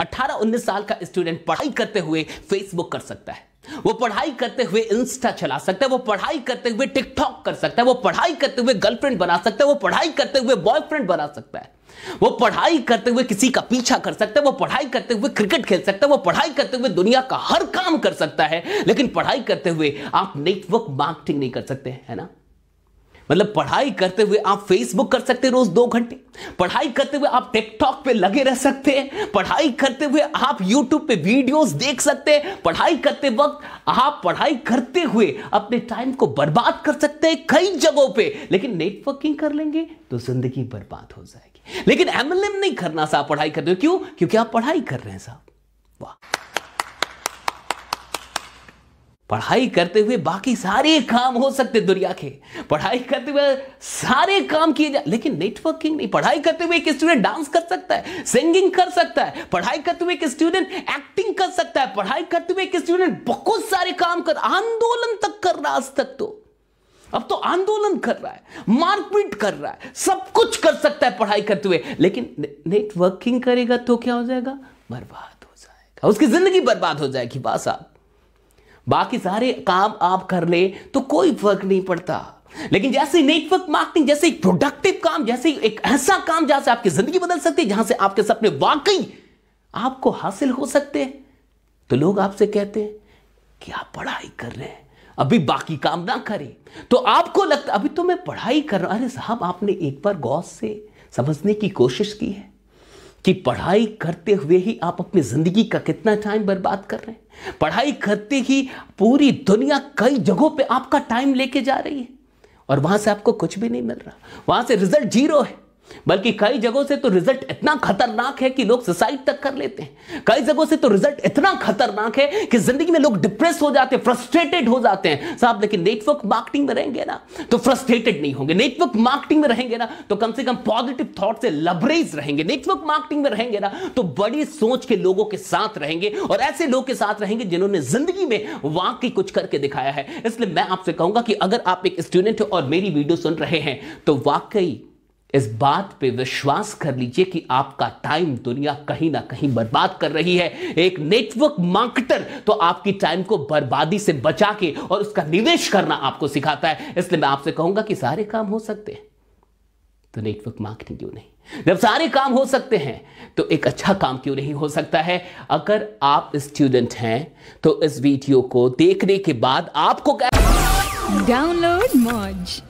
अठारह उन्नीस साल का स्टूडेंट पढ़ाई करते हुए फेसबुक कर सकता है वो पढ़ाई करते हुए इंस्टा चला सकता है वो पढ़ाई करते हुए टिकटॉक कर सकता है वो पढ़ाई करते हुए गर्लफ्रेंड बना सकता है वो पढ़ाई करते हुए बॉयफ्रेंड बना सकता है वो पढ़ाई करते हुए किसी का पीछा कर सकता है वो पढ़ाई करते हुए क्रिकेट खेल सकता है वो पढ़ाई करते हुए दुनिया का हर काम कर सकता है लेकिन पढ़ाई करते हुए आप नेटवर्क मार्केटिंग नहीं कर सकते है ना मतलब पढ़ाई करते हुए आप फेसबुक कर सकते हैं रोज दो घंटे पढ़ाई करते हुए आप टिकटॉक पे लगे रह सकते हैं पढ़ाई करते हुए आप यूट्यूब पे वीडियोस देख सकते हैं पढ़ाई करते वक्त आप पढ़ाई करते हुए अपने टाइम को बर्बाद कर सकते हैं कई जगहों पे लेकिन नेटवर्किंग कर लेंगे तो जिंदगी बर्बाद हो जाएगी लेकिन एमएलएम नहीं करना साहब पढ़ाई करते क्यों क्योंकि आप पढ़ाई कर रहे हैं साहब वाह पढ़ाई करते हुए बाकी सारे काम हो सकते दुनिया के पढ़ाई करते हुए सारे काम किए जा लेकिन नेटवर्किंग नहीं पढ़ाई करते हुए एक स्टूडेंट डांस कर सकता है सिंगिंग कर सकता है पढ़ाई करते हुए एक स्टूडेंट एक्टिंग कर सकता है पढ़ाई करते हुए एक स्टूडेंट बहुत सारे काम कर आंदोलन तक कर रहा आज तक तो अब तो आंदोलन कर रहा है मारपीट कर रहा है सब कुछ कर सकता है पढ़ाई करते हुए लेकिन नेटवर्किंग करेगा तो क्या हो जाएगा बर्बाद हो जाएगा उसकी जिंदगी बर्बाद हो जाएगी बात साहब बाकी सारे काम आप कर ले तो कोई फर्क नहीं पड़ता लेकिन जैसे नेटवर्क मार्केटिंग जैसे एक प्रोडक्टिव काम जैसे एक ऐसा काम जहां से आपकी जिंदगी बदल सकती है जहां से आपके सपने वाकई आपको हासिल हो सकते हैं तो लोग आपसे कहते हैं कि आप पढ़ाई कर रहे हैं अभी बाकी काम ना करें तो आपको लगता अभी तो मैं पढ़ाई कर रहा हूं अरे साहब आपने एक बार गौस से समझने की कोशिश की है कि पढ़ाई करते हुए ही आप अपनी ज़िंदगी का कितना टाइम बर्बाद कर रहे हैं पढ़ाई करते ही पूरी दुनिया कई जगहों पे आपका टाइम लेके जा रही है और वहां से आपको कुछ भी नहीं मिल रहा वहां से रिजल्ट जीरो है बल्कि कई जगहों से तो रिजल्ट इतना खतरनाक है कि लोग सुसाइड तक कर लेते हैं कई जगहों से तो रिजल्ट इतना खतरनाक है कि जिंदगी में लोग डिप्रेस हो जाते हैं फ्रस्ट्रेटेड हो जाते हैं साहब लेकिन नेटवर्क मार्केटिंग में रहेंगे ना तो फ्रस्ट्रेटेड नहीं होंगे नेटवर्क मार्केटिंग में रहेंगे ना तो कम से कम पॉजिटिव थॉट से लबरेज रहेंगे नेटवर्क मार्केटिंग में रहेंगे ना तो बड़ी सोच के लोगों के साथ रहेंगे और ऐसे लोग के साथ रहेंगे जिन्होंने जिंदगी में वाकई कुछ करके दिखाया है इसलिए मैं आपसे कहूंगा कि अगर आप एक स्टूडेंट हो और मेरी वीडियो सुन रहे हैं तो वाकई इस बात पे विश्वास कर लीजिए कि आपका टाइम दुनिया कहीं ना कहीं बर्बाद कर रही है एक नेटवर्क मार्केटर तो आपकी टाइम को बर्बादी से बचा के और उसका निवेश करना आपको सिखाता है इसलिए मैं आपसे कहूंगा कि सारे काम हो सकते हैं तो नेटवर्क मार्केटिंग क्यों नहीं जब सारे काम हो सकते हैं तो एक अच्छा काम क्यों नहीं हो सकता है अगर आप स्टूडेंट हैं तो इस वीडियो को देखने के बाद आपको डाउनलोड मौज